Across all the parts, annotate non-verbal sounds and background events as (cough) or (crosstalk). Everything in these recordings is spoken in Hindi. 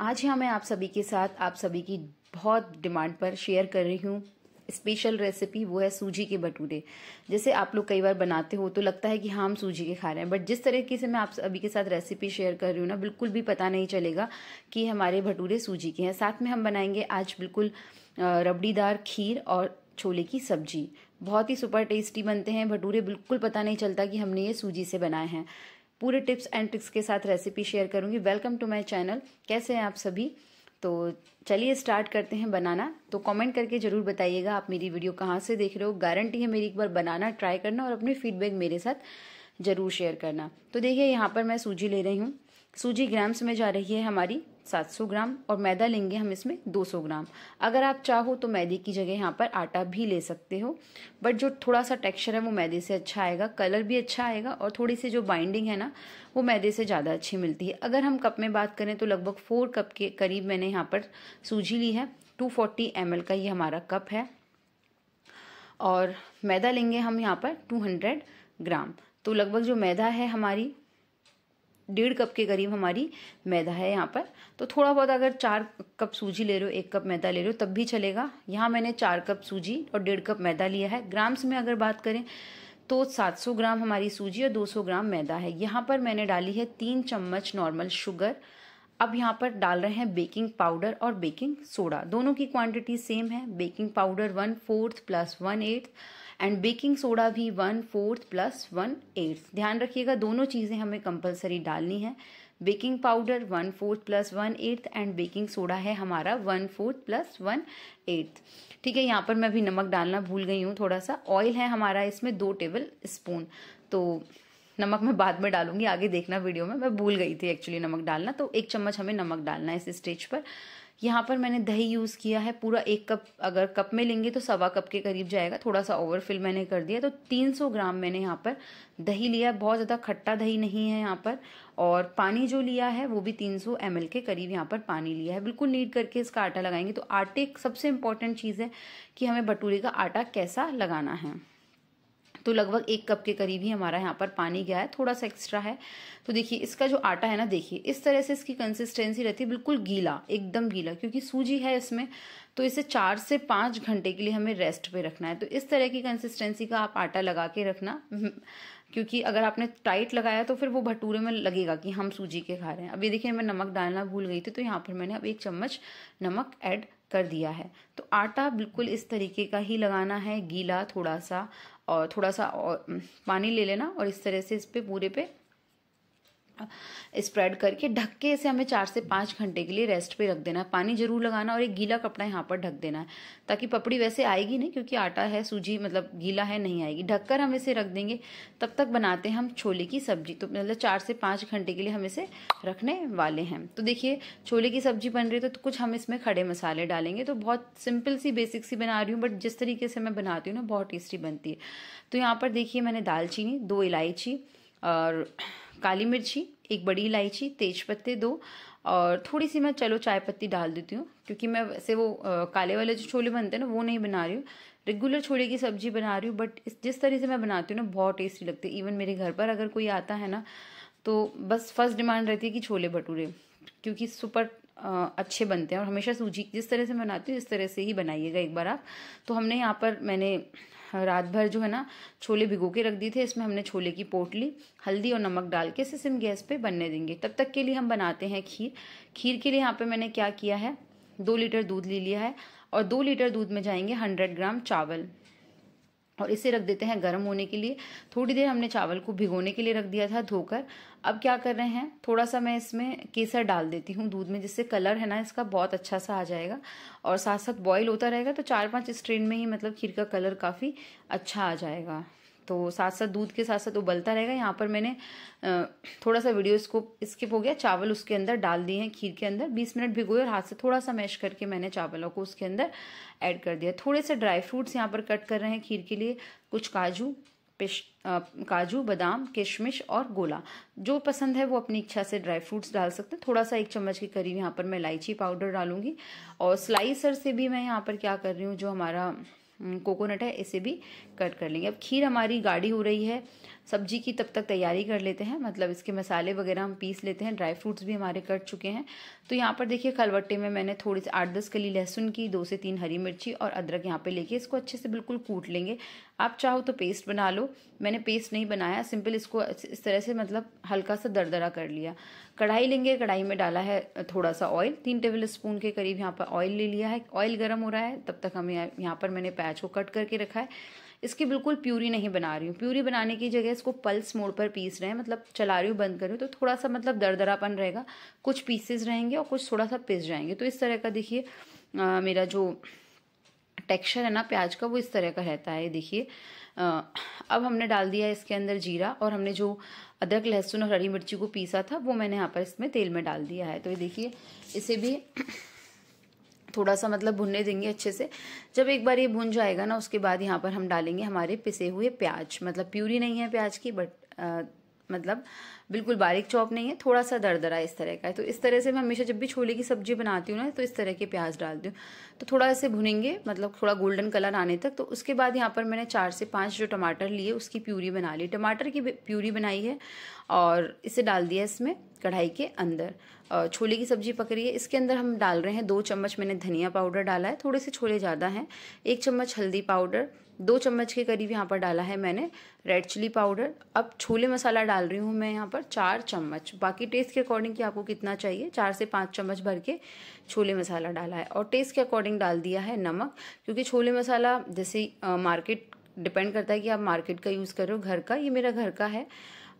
आज यहाँ मैं आप सभी के साथ आप सभी की बहुत डिमांड पर शेयर कर रही हूँ स्पेशल रेसिपी वो है सूजी के भटूरे जैसे आप लोग कई बार बनाते हो तो लगता है कि हाँ हम सूजी के खा रहे हैं बट जिस तरीके से मैं आप सभी के साथ रेसिपी शेयर कर रही हूँ ना बिल्कुल भी पता नहीं चलेगा कि हमारे भटूरे सूजी के हैं साथ में हम बनाएंगे आज बिल्कुल रबड़ीदार खीर और छोले की सब्जी बहुत ही सुपर टेस्टी बनते हैं भटूरे बिल्कुल पता नहीं चलता कि हमने ये सूजी से बनाए हैं पूरे टिप्स एंड ट्रिक्स के साथ रेसिपी शेयर करूंगी वेलकम टू माय चैनल कैसे हैं आप सभी तो चलिए स्टार्ट करते हैं बनाना तो कमेंट करके ज़रूर बताइएगा आप मेरी वीडियो कहाँ से देख रहे हो गारंटी है मेरी एक बार बनाना ट्राई करना और अपने फीडबैक मेरे साथ ज़रूर शेयर करना तो देखिए यहाँ पर मैं सूजी ले रही हूँ सूजी ग्राम्स में जा रही है हमारी 700 ग्राम और मैदा लेंगे हम इसमें 200 ग्राम अगर आप चाहो तो मैदे की जगह यहाँ पर आटा भी ले सकते हो बट जो थोड़ा सा टेक्सचर है वो मैदे से अच्छा आएगा कलर भी अच्छा आएगा और थोड़ी सी जो बाइंडिंग है ना वो मैदे से ज़्यादा अच्छी मिलती है अगर हम कप में बात करें तो लगभग फोर कप के करीब मैंने यहाँ पर सूजी ली है टू फोर्टी का ये हमारा कप है और मैदा लेंगे हम यहाँ पर टू ग्राम तो लगभग जो मैदा है हमारी डेढ़ कप के करीब हमारी मैदा है यहाँ पर तो थोड़ा बहुत अगर चार कप सूजी ले रहे हो एक कप मैदा ले रहे हो तब भी चलेगा यहाँ मैंने चार कप सूजी और डेढ़ कप मैदा लिया है ग्राम्स में अगर बात करें तो 700 ग्राम हमारी सूजी और 200 ग्राम मैदा है यहाँ पर मैंने डाली है तीन चम्मच नॉर्मल शुगर अब यहाँ पर डाल रहे हैं बेकिंग पाउडर और बेकिंग सोडा दोनों की क्वांटिटी सेम है baking powder one fourth plus one eighth and baking soda भी one fourth plus one eighth ध्यान रखिएगा दोनों चीज़ें हमें कंपलसरी डालनी है baking powder one fourth plus one eighth and baking soda है हमारा one fourth plus one eighth ठीक है यहाँ पर मैं भी नमक डालना भूल गई हूँ थोड़ा सा ऑयल है हमारा इसमें दो टेबल स्पून तो नमक मैं बाद में डालूंगी आगे देखना वीडियो में मैं भूल गई थी एक्चुअली नमक डालना तो एक चम्मच हमें नमक डालना है इस स्टेज पर यहाँ पर मैंने दही यूज़ किया है पूरा एक कप अगर कप में लेंगे तो सवा कप के करीब जाएगा थोड़ा सा ओवरफिल मैंने कर दिया तो 300 ग्राम मैंने यहाँ पर दही लिया है बहुत ज़्यादा खट्टा दही नहीं है यहाँ पर और पानी जो लिया है वो भी 300 सौ के करीब यहाँ पर पानी लिया है बिल्कुल नीट करके इसका आटा लगाएंगे तो आटे सबसे इम्पॉर्टेंट चीज़ है कि हमें भटूरे का आटा कैसा लगाना है तो लगभग एक कप के करीब ही हमारा यहाँ पर पानी गया है थोड़ा सा एक्स्ट्रा है तो देखिए इसका जो आटा है ना देखिए इस तरह से इसकी कंसिस्टेंसी रहती है बिल्कुल गीला एकदम गीला क्योंकि सूजी है इसमें तो इसे चार से पाँच घंटे के लिए हमें रेस्ट पे रखना है तो इस तरह की कंसिस्टेंसी का आप आटा लगा के रखना (laughs) क्योंकि अगर आपने टाइट लगाया तो फिर वो भटूरे में लगेगा कि हम सूजी के खा रहे हैं अब ये देखिए मैं नमक डालना भूल गई थी तो यहाँ पर मैंने अब एक चम्मच नमक ऐड कर दिया है तो आटा बिल्कुल इस तरीके का ही लगाना है गीला थोड़ा सा और थोड़ा सा और पानी ले लेना और इस तरह से इस पर पूरे पे स्प्रेड करके ढक के इसे हमें चार से पाँच घंटे के लिए रेस्ट पे रख देना है पानी जरूर लगाना और एक गीला कपड़ा यहाँ पर ढक देना है ताकि पपड़ी वैसे आएगी नहीं क्योंकि आटा है सूजी मतलब गीला है नहीं आएगी ढककर हम इसे रख देंगे तब तक बनाते हैं हम छोले की सब्जी तो मतलब चार से पाँच घंटे के लिए हम इसे रखने वाले हैं तो देखिए छोले की सब्जी बन रही तो, तो कुछ हम इसमें खड़े मसाले डालेंगे तो बहुत सिंपल सी बेसिक सी बना रही हूँ बट जिस तरीके से मैं बनाती हूँ ना बहुत टेस्टी बनती है तो यहाँ पर देखिए मैंने दालचीनी दो इलायची और काली मिर्ची एक बड़ी इलायची तेज पत्ते दो और थोड़ी सी मैं चलो चाय पत्ती डाल देती हूँ क्योंकि मैं वैसे वो आ, काले वाले जो छोले बनते हैं ना वो नहीं बना रही हूँ रेगुलर छोले की सब्जी बना रही हूँ बट इस जिस तरह से मैं बनाती हूँ ना बहुत टेस्टी लगती है इवन मेरे घर पर अगर कोई आता है ना तो बस फर्स्ट डिमांड रहती है कि छोले भटूरे क्योंकि सुपर अच्छे बनते हैं और हमेशा सूजी जिस तरह से बनाती हूँ इस तरह से ही बनाइएगा एक बार आप तो हमने यहाँ पर मैंने रात भर जो है ना छोले भिगो के रख दिए थे इसमें हमने छोले की पोटली हल्दी और नमक डाल के इसे सिम गैस पे बनने देंगे तब तक के लिए हम बनाते हैं खीर खीर के लिए यहाँ पे मैंने क्या किया है दो लीटर दूध ले लिया है और दो लीटर दूध में जाएंगे हंड्रेड ग्राम चावल और इसे रख देते हैं गर्म होने के लिए थोड़ी देर हमने चावल को भिगोने के लिए रख दिया था धोकर अब क्या कर रहे हैं थोड़ा सा मैं इसमें केसर डाल देती हूँ दूध में जिससे कलर है ना इसका बहुत अच्छा सा आ जाएगा और साथ साथ बॉईल होता रहेगा तो चार पांच स्ट्रेन में ही मतलब खीर का कलर काफ़ी अच्छा आ जाएगा तो साथ साथ दूध के साथ साथ उबलता रहेगा यहाँ पर मैंने थोड़ा सा वीडियो इसको स्किप हो गया चावल उसके अंदर डाल दिए हैं खीर के अंदर 20 मिनट भिगोए और हाथ से थोड़ा सा मैश करके मैंने चावलों को उसके अंदर ऐड कर दिया थोड़े से ड्राई फ्रूट्स यहाँ पर कट कर रहे हैं खीर के लिए कुछ काजू पिश काजू बादाम किशमिश और गोला जो पसंद है वो अपनी इच्छा से ड्राई फ्रूट्स डाल सकते हैं थोड़ा सा एक चम्मच के करीब यहाँ पर मैं इलायची पाउडर डालूंगी और स्लाइसर से भी मैं यहाँ पर क्या कर रही हूँ जो हमारा कोकोनट है इसे भी कट कर लेंगे अब खीर हमारी गाढ़ी हो रही है सब्जी की तब तक तैयारी कर लेते हैं मतलब इसके मसाले वगैरह हम पीस लेते हैं ड्राई फ्रूट्स भी हमारे कट चुके हैं तो यहाँ पर देखिए खलवट्टे में मैंने थोड़ी से आठ दस कली लहसुन की दो से तीन हरी मिर्ची और अदरक यहाँ पे लेके इसको अच्छे से बिल्कुल कूट लेंगे आप चाहो तो पेस्ट बना लो मैंने पेस्ट नहीं बनाया सिंपल इसको इस तरह से मतलब हल्का सा दरदरा कर लिया कढ़ाई लेंगे कढ़ाई में डाला है थोड़ा सा ऑयल तीन टेबल स्पून के करीब यहाँ पर ऑयल ले लिया है ऑयल गर्म हो रहा है तब तक हमें यहाँ पर मैंने प्याज को कट करके रखा है इसकी बिल्कुल प्यूरी नहीं बना रही हूँ प्यूरी बनाने की जगह इसको पल्स मोड पर पीस रहे हैं मतलब चला रही हूँ बंद कर रही हूँ तो थोड़ा सा मतलब दरदरापन रहेगा कुछ पीसेस रहेंगे और कुछ थोड़ा सा पिस जाएंगे तो इस तरह का देखिए मेरा जो टेक्सचर है ना प्याज का वो इस तरह का रहता है देखिए अब हमने डाल दिया है इसके अंदर जीरा और हमने जो अदरक लहसुन और हरी मिर्ची को पीसा था वो मैंने यहाँ पर इसमें तेल में डाल दिया है तो ये देखिए इसे भी थोड़ा सा मतलब भुनने देंगे अच्छे से जब एक बार ये भुन जाएगा ना उसके बाद यहाँ पर हम डालेंगे हमारे पिसे हुए प्याज मतलब प्यूरी नहीं है प्याज की बट मतलब बिल्कुल बारीक चॉप नहीं है थोड़ा सा दरा इस तरह का है तो इस तरह से मैं हमेशा जब भी छोले की सब्जी बनाती हूँ ना तो इस तरह के प्याज डालती हूँ तो थोड़ा इसे भुनेंगे मतलब थोड़ा गोल्डन कलर आने तक तो उसके बाद यहाँ पर मैंने चार से पाँच जो टमाटर लिए उसकी प्यूरी बना ली टमाटर की प्यूरी बनाई है और इसे डाल दिया इसमें कढ़ाई के अंदर छोले की सब्जी पक रही है इसके अंदर हम डाल रहे हैं दो चम्मच मैंने धनिया पाउडर डाला है थोड़े से छोले ज़्यादा हैं एक चम्मच हल्दी पाउडर दो चम्मच के करीब यहाँ पर डाला है मैंने रेड चिली पाउडर अब छोले मसाला डाल रही हूँ मैं यहाँ पर चार चम्मच बाकी टेस्ट के अकॉर्डिंग कि आपको कितना चाहिए चार से पाँच चम्मच भर के छोले मसाला डाला है और टेस्ट के अकॉर्डिंग डाल दिया है नमक क्योंकि छोले मसाला जैसे मार्केट डिपेंड करता है कि आप मार्केट का यूज़ कर रहे हो घर का ये मेरा घर का है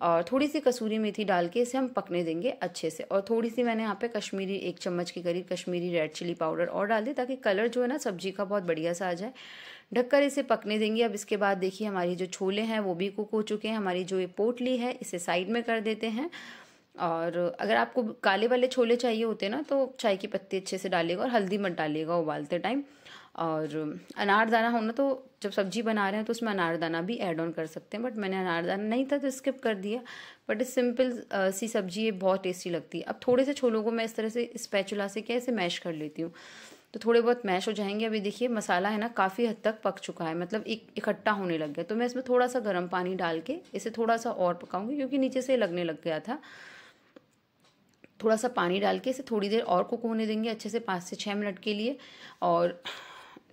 और थोड़ी सी कसूरी मेथी डाल के इसे हम पकने देंगे अच्छे से और थोड़ी सी मैंने यहाँ पे कश्मीरी एक चम्मच के करीब कश्मीरी रेड चिली पाउडर और डाल दी ताकि कलर जो है ना सब्जी का बहुत बढ़िया सा आ जाए ढककर इसे पकने देंगे अब इसके बाद देखिए हमारी जो छोले हैं वो भी कुक हो चुके हैं हमारी जो ये पोटली है इसे साइड में कर देते हैं और अगर आपको काले वाले छोले चाहिए होते ना तो चाय की पत्ती अच्छे से डालिएगा और हल्दी मत डालिएगा उबालते टाइम और अनारदाना होना तो जब सब्जी बना रहे हैं तो उसमें अनारदाना भी ऐड ऑन कर सकते हैं बट मैंने अनारदाना नहीं था तो स्किप कर दिया बट सिंपल सी सब्जी ये बहुत टेस्टी लगती है अब थोड़े से छोलों को मैं इस तरह से स्पैचुला से क्या इसे मैश कर लेती हूँ तो थोड़े बहुत मैश हो जाएंगे अभी देखिए मसाला है ना काफ़ी हद तक पक चुका है मतलब एक इकट्ठा होने लग गया तो मैं इसमें थोड़ा सा गर्म पानी डाल के इसे थोड़ा सा और पकाऊंगी क्योंकि नीचे से लगने लग गया था थोड़ा सा पानी डाल के इसे थोड़ी देर और कुक होने देंगे अच्छे से पाँच से छः मिनट के लिए और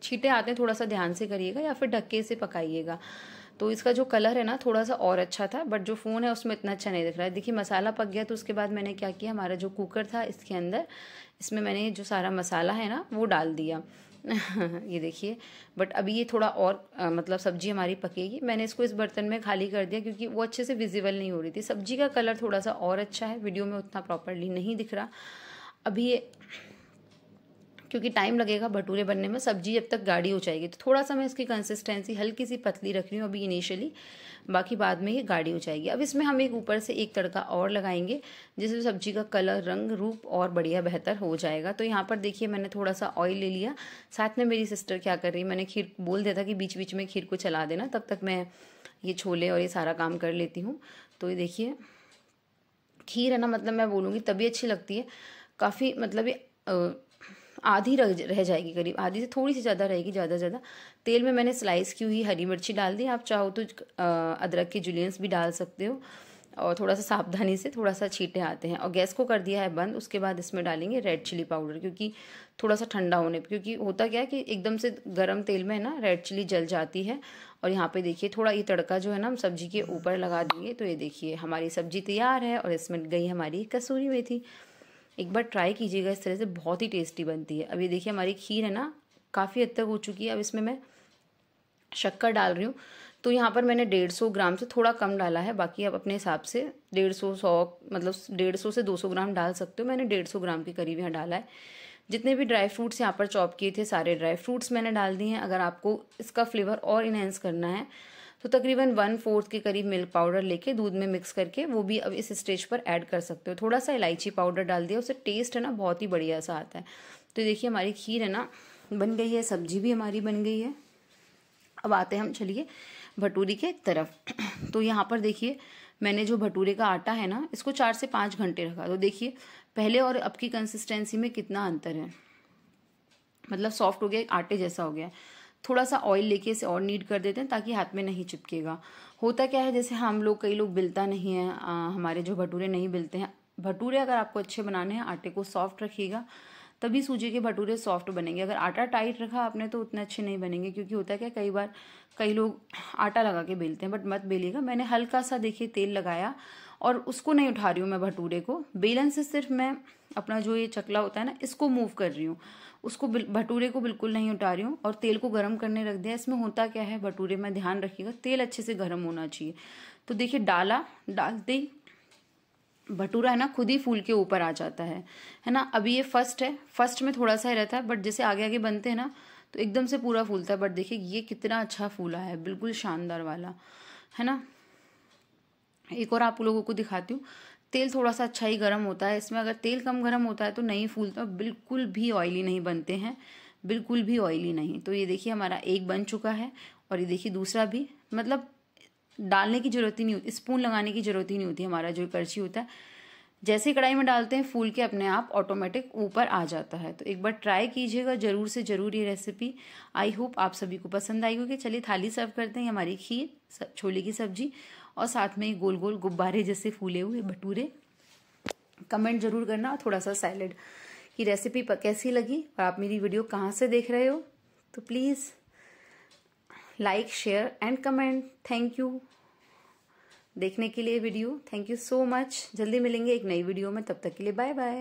छीटे आते हैं थोड़ा सा ध्यान से करिएगा या फिर ढक्के से पकाइएगा तो इसका जो कलर है ना थोड़ा सा और अच्छा था बट जो फ़ोन है उसमें इतना अच्छा नहीं दिख रहा है देखिए मसाला पक गया तो उसके बाद मैंने क्या किया हमारा जो कुकर था इसके अंदर इसमें मैंने जो सारा मसाला है ना वो डाल दिया (laughs) ये देखिए बट अभी ये थोड़ा और आ, मतलब सब्जी हमारी पकेगी मैंने इसको इस बर्तन में खाली कर दिया क्योंकि वो अच्छे से विजिबल नहीं हो रही थी सब्जी का कलर थोड़ा सा और अच्छा है वीडियो में उतना प्रॉपरली नहीं दिख रहा अभी ये क्योंकि टाइम लगेगा भटूरे बनने में सब्जी जब तक गाढ़ी हो जाएगी तो थोड़ा सा मैं इसकी कंसिस्टेंसी हल्की सी पतली रख रही हूँ अभी इनिशियली बाकी बाद में ये गाढ़ी हो जाएगी अब इसमें हम एक ऊपर से एक तड़का और लगाएंगे जिससे सब्जी का कलर रंग रूप और बढ़िया बेहतर हो जाएगा तो यहाँ पर देखिए मैंने थोड़ा सा ऑयल ले लिया साथ में मेरी सिस्टर क्या कर रही मैंने खीर बोल दिया था कि बीच बीच में खीर को चला देना तब तक मैं ये छोले और ये सारा काम कर लेती हूँ तो ये देखिए खीर है ना मतलब मैं बोलूँगी तभी अच्छी लगती है काफ़ी मतलब ये आधी रह जाएगी करीब आधी से थोड़ी सी ज़्यादा रहेगी ज़्यादा ज़्यादा तेल में मैंने स्लाइस की हुई हरी मिर्ची डाल दी आप चाहो तो अदरक के जुलियंस भी डाल सकते हो और थोड़ा सा सावधानी से थोड़ा सा छीटे आते हैं और गैस को कर दिया है बंद उसके बाद इसमें डालेंगे रेड चिली पाउडर क्योंकि थोड़ा सा ठंडा होने पर क्योंकि होता क्या है कि एकदम से गर्म तेल में है ना रेड चिली जल जाती है और यहाँ पे देखिए थोड़ा ये तड़का जो है ना हम सब्जी के ऊपर लगा देंगे तो ये देखिए हमारी सब्जी तैयार है और इसमें गई हमारी कसूरी मेथी एक बार ट्राई कीजिएगा इस तरह से बहुत ही टेस्टी बनती है अब ये देखिए हमारी खीर है ना काफ़ी हद तक हो चुकी है अब इसमें मैं शक्कर डाल रही हूँ तो यहाँ पर मैंने डेढ़ सौ ग्राम से थोड़ा कम डाला है बाकी आप अपने हिसाब से डेढ़ सौ सौ मतलब डेढ़ सौ से दो सौ ग्राम डाल सकते हो मैंने डेढ़ सौ ग्राम के करीब यहाँ डाला है जितने भी ड्राई फ्रूट्स यहाँ पर चॉप किए थे सारे ड्राई फ्रूट्स मैंने डाल दिए हैं अगर आपको इसका फ्लेवर और इन्हेंस करना है तो तकरीबन वन फोर्थ के करीब मिल्क पाउडर लेके दूध में मिक्स करके वो भी अब इस स्टेज पर ऐड कर सकते हो थोड़ा सा इलायची पाउडर डाल दिया उससे टेस्ट है ना बहुत ही बढ़िया सा आता है तो देखिए हमारी खीर है ना बन गई है सब्जी भी हमारी बन गई है अब आते हैं हम चलिए भटूरी के तरफ तो यहाँ पर देखिए मैंने जो भटूरे का आटा है ना इसको चार से पाँच घंटे रखा तो देखिए पहले और अब की कंसिस्टेंसी में कितना अंतर है मतलब सॉफ्ट हो गया आटे जैसा हो गया है थोड़ा सा ऑयल लेके इसे और नीड कर देते हैं ताकि हाथ में नहीं चिपकेगा होता क्या है जैसे हम लोग कई लोग बिलता नहीं है आ, हमारे जो भटूरे नहीं बिलते हैं भटूरे अगर आपको अच्छे बनाने हैं आटे को सॉफ्ट रखिएगा तभी सूजी के भटूरे सॉफ्ट बनेंगे अगर आटा टाइट रखा आपने तो उतने अच्छे नहीं बनेंगे क्योंकि होता है क्या कई बार कई लोग आटा लगा के बेलते हैं बट मत बेलिएगा मैंने हल्का सा देखिए तेल लगाया और उसको नहीं उठा रही हूँ मैं भटूरे को बेलन से सिर्फ मैं अपना जो ये चकला होता है ना इसको मूव कर रही हूँ उसको भटूरे को बिल्कुल नहीं उठा रही हूँ और तेल को गर्म करने रख दिया इसमें होता क्या है भटूरे में ध्यान रखिएगा तेल अच्छे से गर्म होना चाहिए तो देखिए डाला डालते ही भटूरा है ना खुद ही फूल के ऊपर आ जाता है है ना अभी ये फर्स्ट है फर्स्ट में थोड़ा सा ही रहता है बट जैसे आगे आगे बनते हैं ना तो एकदम से पूरा फूलता है बट देखिए ये कितना अच्छा फूला है बिल्कुल शानदार वाला है ना एक और आप लोगों को दिखाती हूँ तेल थोड़ा सा अच्छा ही गर्म होता है इसमें अगर तेल कम गर्म होता है तो नहीं फूलता बिल्कुल भी ऑयली नहीं बनते हैं बिल्कुल भी ऑयली नहीं तो ये देखिए हमारा एक बन चुका है और ये देखिए दूसरा भी मतलब डालने की ज़रूरत ही नहीं होती स्पून लगाने की ज़रूरत ही नहीं होती हमारा जो करछी होता है जैसे कढ़ाई में डालते हैं फूल के अपने आप ऑटोमेटिक ऊपर आ जाता है तो एक बार ट्राई कीजिएगा ज़रूर से ज़रूर ये रेसिपी आई होप आप सभी को पसंद आई होगी चलिए थाली सर्व करते हैं हमारी खीर छोले की सब्जी और साथ में गोल गोल गुब्बारे जैसे फूले हुए भटूरे कमेंट जरूर करना और थोड़ा सा सैलड की रेसिपी कैसी लगी और आप मेरी वीडियो कहाँ से देख रहे हो तो please like share and comment thank you देखने के लिए video thank you so much जल्दी मिलेंगे एक नई वीडियो में तब तक के लिए बाय बाय